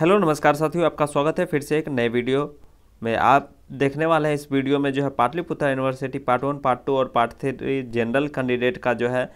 hello नमस्कार साथियों आपका स्वागत है फिर से एक नए वीडियो में आप देखने वाले हैं इस वीडियो में जो है Pataliputra University part one part two और पार्ट थ्री जनरल कैंडिडेट का जो है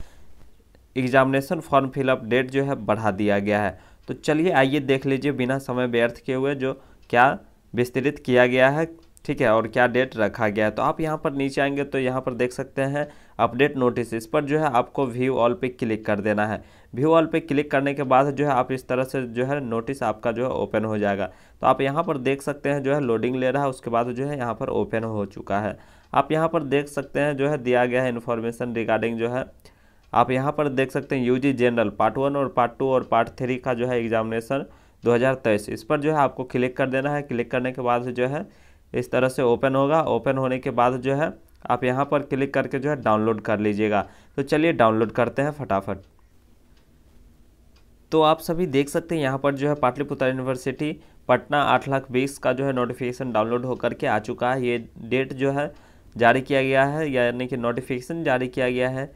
एग्जामिनेशन फॉर्म फिलअप डेट जो है बढ़ा दिया गया है तो चलिए आइए देख लीजिए बिना समय व्यर्थ किए हुए जो क्या विस्तृत किया गया है ठीक है और क्या डेट रखा गया है तो आप यहाँ पर नीचे आएंगे तो यहाँ पर देख सकते हैं अपडेट नोटिस इस पर जो है आपको व्यू ऑल पे क्लिक कर देना है व्यू ऑल पे क्लिक करने के बाद जो है आप इस तरह से जो है नोटिस आपका जो है ओपन हो जाएगा तो आप यहाँ पर देख सकते हैं जो है लोडिंग ले रहा है उसके बाद जो है यहाँ पर ओपन हो चुका है आप यहाँ पर देख सकते हैं जो है दिया गया है इन्फॉर्मेशन रिगार्डिंग जो है आप यहाँ पर देख सकते हैं यू जनरल पार्ट वन और पार्ट टू और पार्ट थ्री का जो है एग्जामिनेशन 2023 इस पर जो है आपको क्लिक कर देना है क्लिक करने के बाद जो है इस तरह से ओपन होगा ओपन होने के बाद जो है आप यहाँ पर क्लिक करके जो है डाउनलोड कर लीजिएगा तो चलिए डाउनलोड करते हैं फटाफट तो आप सभी देख सकते हैं यहाँ पर जो है पाटलिपुत्र यूनिवर्सिटी पटना आठ लाख बीस का जो है नोटिफिकेशन डाउनलोड होकर के आ चुका है ये डेट जो है जारी किया गया है यानी कि नोटिफिकेशन जारी किया गया है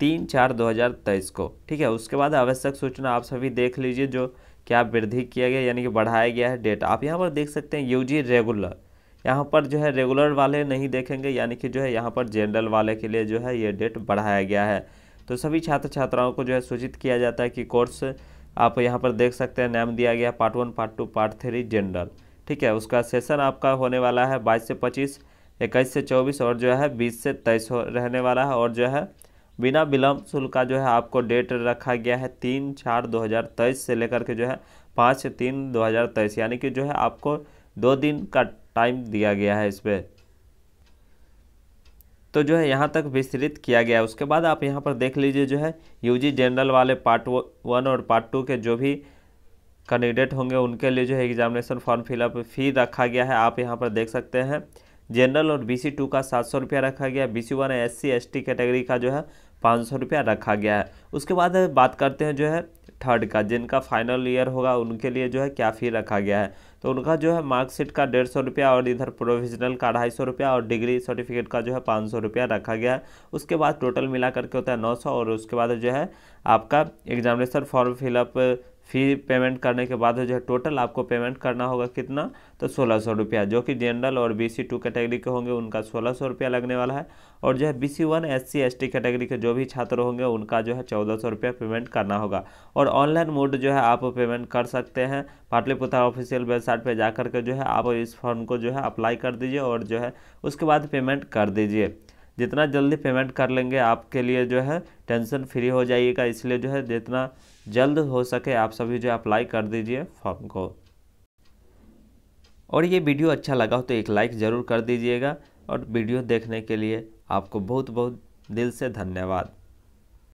तीन चार दो हज़ार तेईस को ठीक है उसके बाद आवश्यक सूचना आप सभी देख लीजिए जो क्या वृद्धि किया गया यानी कि बढ़ाया गया है डेट आप यहाँ पर देख सकते हैं यू रेगुलर यहाँ पर जो है रेगुलर वाले नहीं देखेंगे यानी कि जो है यहाँ पर जनरल वाले के लिए जो है ये डेट बढ़ाया गया है तो सभी छात्र छात्राओं को जो है सूचित किया जाता है कि कोर्स आप यहाँ पर देख सकते हैं नाम दिया गया part one part two part three general ठीक है उसका सेशन आपका होने वाला है बाईस से पच्चीस इक्कीस से चौबीस और जो है बीस से तेईस हो रहने वाला है और जो है बिना विलम्ब शुल्क का जो है आपको डेट रखा गया है तीन चार दो हज़ार तेईस से लेकर के जो है पाँच तीन दो हज़ार तेईस यानी कि जो है आपको दो दिन का टाइम दिया गया है इस पर तो जो है यहाँ तक विस्तृत किया गया है उसके बाद आप यहाँ पर देख लीजिए जो है यूजी जनरल वाले पार्ट वन और पार्ट टू के जो भी कैंडिडेट होंगे उनके लिए जो है एग्जामिनेशन फॉर्म फिलअप फ़ी रखा गया है आप यहाँ पर देख सकते हैं जनरल और बीसी टू का सात सौ रुपया रखा गया BC one S C S T category का जो है पाँच सौ रुपया रखा गया है उसके बाद बात करते हैं जो है थर्ड का जिनका फाइनल ईयर होगा उनके लिए जो है क्या फ़ी रखा गया है तो उनका जो है मार्कशीट का डेढ़ सौ रुपया और इधर प्रोविजनल का ढाई सौ रुपया और डिग्री सर्टिफिकेट का जो है पाँच सौ रुपया रखा गया है उसके बाद टोटल मिला करके होता है नौ सौ और उसके बाद जो है आपका examination form fill up fee payment करने के बाद जो है टोटल आपको पेमेंट करना होगा कितना तो सोलह सौ रुपया जो कि जनरल और बी सी टू कैटेगरी के होंगे उनका सोलह सौ रुपया लगने वाला है और जो है B C one S C S T category के जो भी छात्र होंगे उनका जो है चौदह सौ रुपया पेमेंट करना होगा और ऑनलाइन मोड जो है आप पेमेंट कर सकते हैं पाटलिपुत्र ऑफिशियल वेबसाइट पर जाकर के जो है आप इस फॉर्म को जो है अप्लाई कर दीजिए और जो है उसके बाद पेमेंट कर दीजिए जितना जल्दी पेमेंट कर लेंगे आपके लिए जो है टेंशन फ्री हो जाइएगा इसलिए जो है जितना जल्द हो सके आप सभी जो अप्लाई कर दीजिए फॉर्म को और ये वीडियो अच्छा लगा हो तो एक लाइक ज़रूर कर दीजिएगा और वीडियो देखने के लिए आपको बहुत बहुत दिल से धन्यवाद